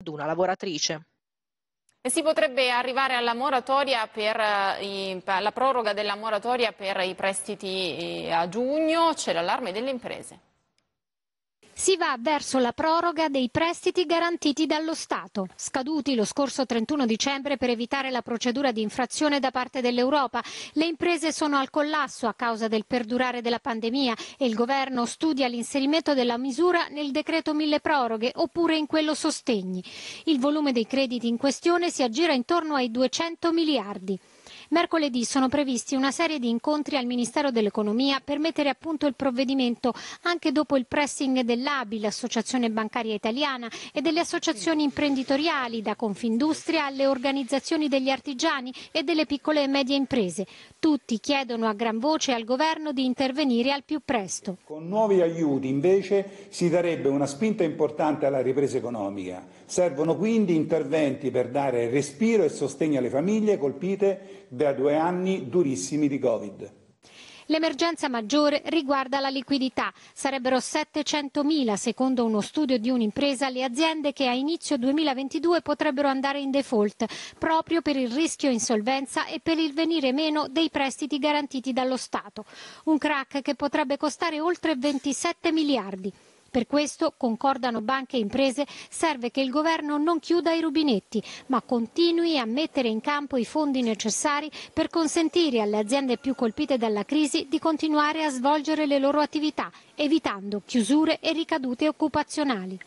ad una lavoratrice. E si potrebbe arrivare alla moratoria per eh, i, la proroga della moratoria per i prestiti eh, a giugno, c'è l'allarme delle imprese si va verso la proroga dei prestiti garantiti dallo Stato, scaduti lo scorso 31 dicembre per evitare la procedura di infrazione da parte dell'Europa. Le imprese sono al collasso a causa del perdurare della pandemia e il governo studia l'inserimento della misura nel decreto mille proroghe oppure in quello sostegni. Il volume dei crediti in questione si aggira intorno ai 200 miliardi. Mercoledì sono previsti una serie di incontri al Ministero dell'Economia per mettere a punto il provvedimento anche dopo il pressing dell'ABI, l'Associazione Bancaria Italiana, e delle associazioni imprenditoriali, da Confindustria alle organizzazioni degli artigiani e delle piccole e medie imprese. Tutti chiedono a gran voce al governo di intervenire al più presto. Con nuovi aiuti invece si darebbe una spinta importante alla ripresa economica. Servono quindi interventi per dare respiro e sostegno alle famiglie colpite da due anni durissimi di Covid. L'emergenza maggiore riguarda la liquidità. Sarebbero 700.000, secondo uno studio di un'impresa, le aziende che a inizio 2022 potrebbero andare in default, proprio per il rischio insolvenza e per il venire meno dei prestiti garantiti dallo Stato. Un crack che potrebbe costare oltre 27 miliardi. Per questo, concordano banche e imprese, serve che il governo non chiuda i rubinetti, ma continui a mettere in campo i fondi necessari per consentire alle aziende più colpite dalla crisi di continuare a svolgere le loro attività, evitando chiusure e ricadute occupazionali.